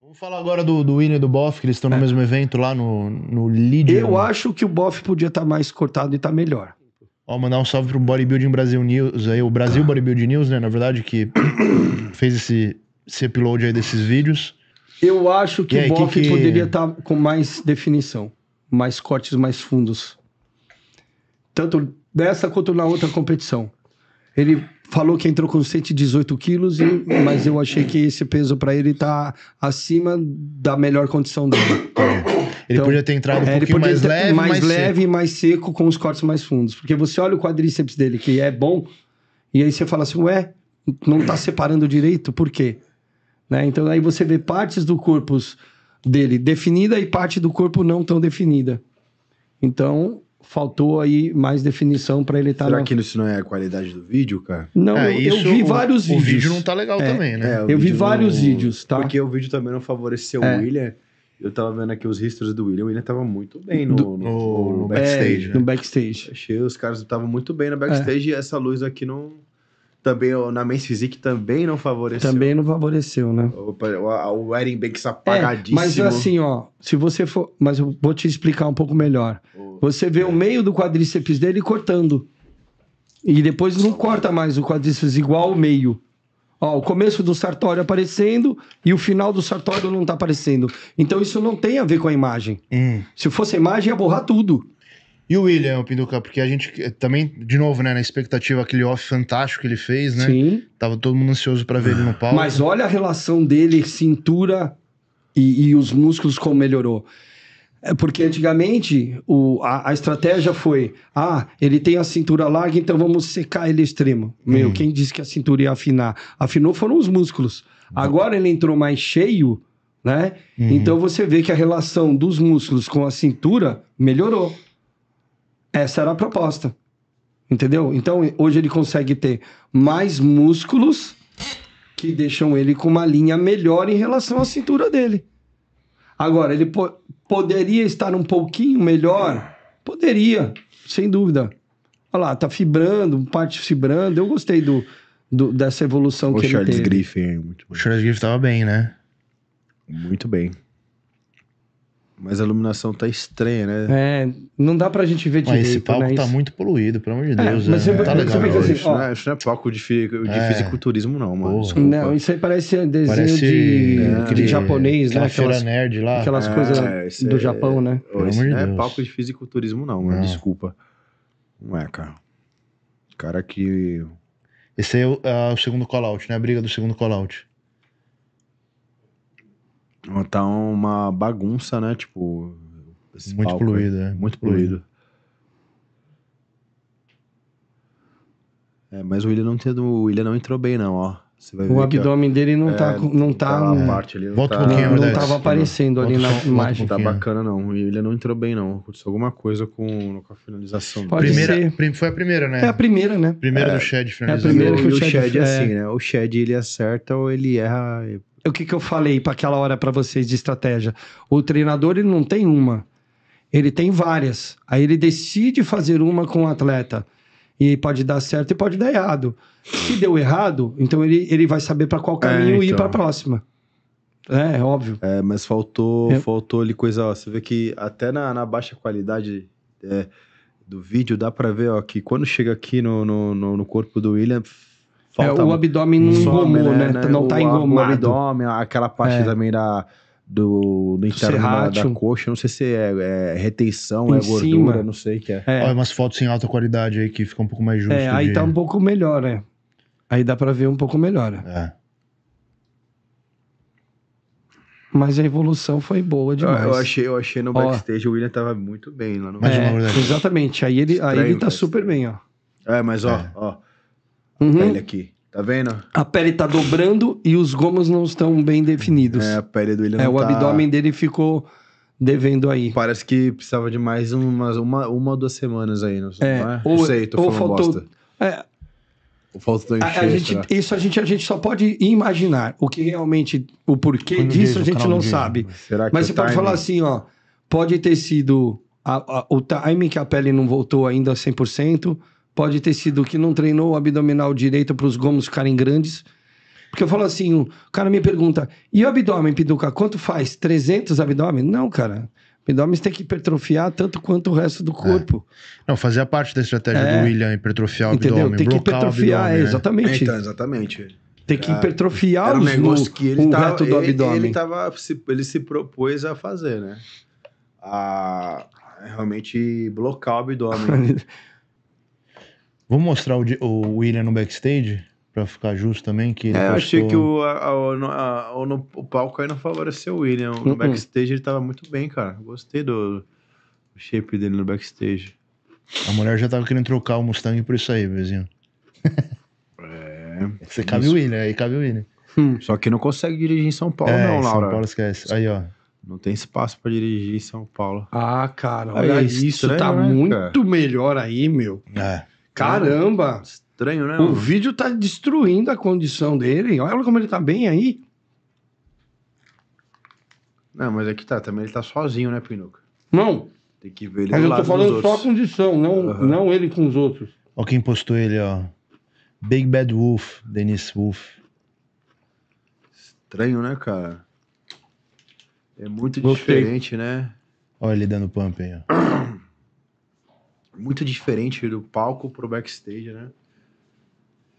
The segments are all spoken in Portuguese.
Vamos falar agora do, do e do Boff, que eles estão é. no mesmo evento lá no, no Lídia. Eu acho que o Boff podia estar tá mais cortado e estar tá melhor. Ó, mandar um salve pro Bodybuilding Brasil News aí, o Brasil Bodybuilding News, né? Na verdade, que fez esse, esse upload aí desses vídeos. Eu acho que aí, o Boff que... poderia estar tá com mais definição, mais cortes mais fundos. Tanto dessa quanto na outra competição. Ele falou que entrou com 118 quilos, e, mas eu achei que esse peso para ele tá acima da melhor condição dele. Ele então, podia ter entrado um é, pouquinho mais leve, mais, mais leve e mais seco com os cortes mais fundos. Porque você olha o quadríceps dele, que é bom, e aí você fala assim, ué, não tá separando direito, por quê? Né? Então aí você vê partes do corpo dele definida e parte do corpo não tão definida. Então, faltou aí mais definição para ele estar. Tá Será na... que isso não é a qualidade do vídeo, cara? Não, é, eu, eu vi o, vários vídeos. O vídeo não tá legal é, também, né? É, eu vi não... vários vídeos, tá? Porque o vídeo também não favoreceu é. o William. Eu tava vendo aqui os histories do William. O William tava muito bem no, do... no, no né? backstage. Né? No backstage. Achei os caras estavam muito bem no backstage é. e essa luz aqui não. Também na Men's Physique também não favoreceu. Também não favoreceu, né? O, o Aaron Banks é, apagadíssimo. mas assim, ó, se você for. Mas eu vou te explicar um pouco melhor. Oh. Você vê o meio do quadríceps dele cortando. E depois não corta mais o quadríceps igual o meio. Ó, o começo do sartório aparecendo e o final do sartório não tá aparecendo. Então isso não tem a ver com a imagem. Hum. Se fosse a imagem, ia borrar tudo. E o William, Pinduca, porque a gente eh, também, de novo, né, na expectativa, aquele off fantástico que ele fez, né? Sim. Tava todo mundo ansioso para ver ele no palco. Mas olha a relação dele, cintura e, e os músculos, como melhorou. É porque antigamente o, a, a, estratégia foi: ah, ele tem a cintura larga, então vamos secar ele extremo. Meu, hum. quem disse que a cintura ia afinar? Afinou foram os músculos. Agora ele entrou mais cheio, né? Hum. Então você vê que a relação dos músculos com a cintura melhorou. Essa era a proposta. Entendeu? Então hoje ele consegue ter mais músculos que deixam ele com uma linha melhor em relação à cintura dele. Agora, ele Poderia estar um pouquinho melhor? Poderia, sem dúvida. Olha lá, tá fibrando, parte fibrando. Eu gostei do, do dessa evolução o que Charles ele teve. Griffin, muito bom. O Charles Griffin tava bem, né? Muito bem. Mas a iluminação tá estranha, né? É, não dá pra gente ver mas direito, Esse palco né? tá muito poluído, pelo amor de é, Deus. É, mas é, você, tá legal, você assim, isso, ó, não é, isso não é palco de, de é. fisiculturismo, não, mano. não, isso aí parece desenho parece de, de japonês, né? aquela né? Aquelas, nerd lá. Aquelas é, coisas do Japão, né? Pelo isso amor de não é palco de fisiculturismo, não, mano. Não. Desculpa. Não é, cara. Cara que. Esse aí é o, é o segundo call-out, né? A briga do segundo call-out. Tá uma bagunça, né? Tipo. Muito palco, poluído, é. Muito poluído. É, mas o William não tendo, o William não entrou bem não, ó. o abdômen é, dele não tá é, tá não tá, tá um, parte ali, não Volta tá, um pouquinho, não, não tava aparecendo Volta ali na imagem. Um não tá bacana não. O William não entrou bem não. Aconteceu alguma coisa com, com a finalização. Pode primeira, ser. foi a primeira, né? É a primeira, né? Primeira é, do Shed É a primeira que o, o Shed, é, é assim, né? O Shed ele acerta ou ele erra o que, que eu falei para aquela hora para vocês de estratégia? O treinador ele não tem uma, ele tem várias. Aí ele decide fazer uma com o atleta. E pode dar certo e pode dar errado. Se deu errado, então ele, ele vai saber para qual é, caminho é, então. ir para a próxima. É, é óbvio. É, mas faltou, é. faltou ali coisa. Ó, você vê que até na, na baixa qualidade é, do vídeo dá para ver ó, que quando chega aqui no, no, no, no corpo do William é, Falta é, o abdômen não engomou, né? né? né? Não está engomado. O abdômen, aquela parte é. também da do, do interno da, da, coxa, não sei se é, é retenção, em é gordura, cima. não sei o que é. é. Olha, umas fotos em alta qualidade aí que fica um pouco mais justo. É, aí de... tá um pouco melhor, né? Aí dá pra ver um pouco melhor. Né? É. Mas a evolução foi boa ah, demais. Eu achei, eu achei no ó, backstage o William tava muito bem lá no é, Exatamente, aí ele, Estranho, aí ele tá super bem, ó. É, mas ó, é. ó a uhum. pele aqui. Tá vendo? A pele tá dobrando e os gomos não estão bem definidos. É, a pele do William É, o tá... abdômen dele ficou devendo aí. Parece que precisava de mais umas, uma, uma ou duas semanas aí, não, é, não é? Ou, sei, tô ou faltou, bosta. É, ou faltou encher, a, a gente, Isso a gente, a gente só pode imaginar. O que realmente, o porquê Quando disso a gente não dia. sabe. Será que Mas você time... pode falar assim, ó, pode ter sido a, a, o time que a pele não voltou ainda 100%, Pode ter sido que não treinou o abdominal direito para os gomos ficarem grandes. Porque eu falo assim, o cara me pergunta, e o abdômen, Piduca, quanto faz? 300 abdômen? Não, cara. Abdômen tem que hipertrofiar tanto quanto o resto do é. corpo. É. Não, fazia parte da estratégia é. do William, hipertrofiar o Entendeu? abdômen, tem que hipertrofiar, abdômen, é, né? exatamente. Então, exatamente. Tem que hipertrofiar Era os, um que ele o tava, reto do ele, abdômen. Ele, tava, se, ele se propôs a fazer, né? A realmente blocar o abdômen. Vou mostrar o, o William no backstage? Pra ficar justo também, que ele. É, eu achei que o, a, a, a, o, o, palco aí não favoreceu o William. No uh -uh. backstage ele tava muito bem, cara. Gostei do, do shape dele no backstage. A mulher já tava querendo trocar o Mustang por isso aí, vizinho. É. Você cabe o William, aí cabe o William. Hum. Só que não consegue dirigir em São Paulo, é, não, Laura. São Paulo esquece. Aí, ó. Não tem espaço para dirigir em São Paulo. Ah, cara, é olha aí, isso. Estranho, tá né, muito cara? melhor aí, meu. É. Caramba! É estranho, né? O vídeo tá destruindo a condição dele. Olha como ele tá bem aí. Não, mas aqui tá, também ele tá sozinho, né, Pinuca? Não. Tem que ver ele Mas eu tô falando só a condição, não, uhum. não ele com os outros. Olha quem postou ele, ó. Big Bad Wolf, Dennis Wolf. Estranho, né, cara? É muito Gostei. diferente, né? Olha ele dando pump aí, ó. muito diferente do palco pro backstage, né?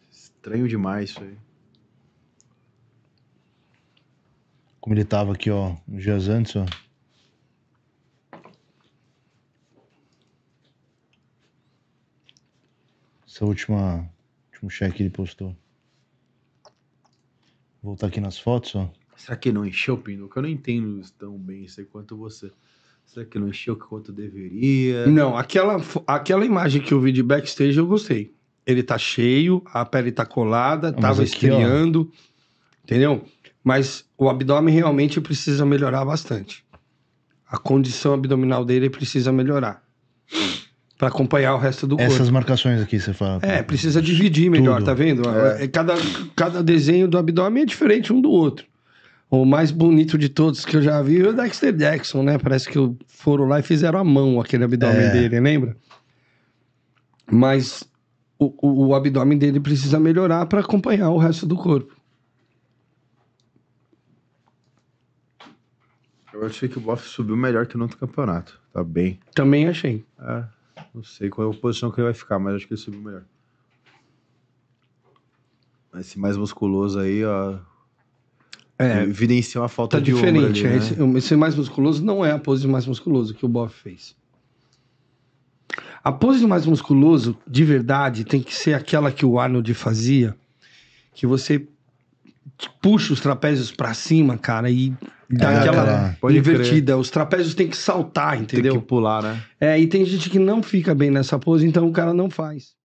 Estranho demais isso aí. Como ele tava aqui, ó, uns dias antes, ó. Essa última último cheque que ele postou. Vou voltar aqui nas fotos, ó. Será que não encheu o pinduca? Eu não entendo tão bem isso aí quanto você. Será que não encheu quanto deveria? Não, aquela, aquela imagem que eu vi de backstage eu gostei. Ele tá cheio, a pele tá colada, tava aqui, estreando, entendeu? Mas o abdômen realmente precisa melhorar bastante. A condição abdominal dele precisa melhorar. para acompanhar o resto do corpo. Essas marcações aqui, você fala. É, precisa dividir melhor, Tudo. tá vendo? É. é cada, cada desenho do abdômen é diferente um do outro o mais bonito de todos que eu já vi é o Dexter Jackson, né? Parece que foram lá e fizeram a mão aquele abdômen é. dele, lembra? Mas o, o, o abdômen dele precisa melhorar para acompanhar o resto do corpo. Eu achei que o Boff subiu melhor que no outro campeonato. Tá bem. Também achei. É, não sei qual é a posição que ele vai ficar, mas acho que ele subiu melhor. Esse mais musculoso aí, ó, é, evidenciou a falta tá de diferente. Ali, é, né? esse, esse, mais musculoso não é a pose mais musculoso que o Bob fez. A pose mais musculoso, de verdade, tem que ser aquela que o Arnold fazia, que você puxa os trapézios para cima, cara, e dá é, aquela invertida. Os trapézios tem que saltar, entendeu? Tem que pular, né? É, e tem gente que não fica bem nessa pose, então o cara não faz.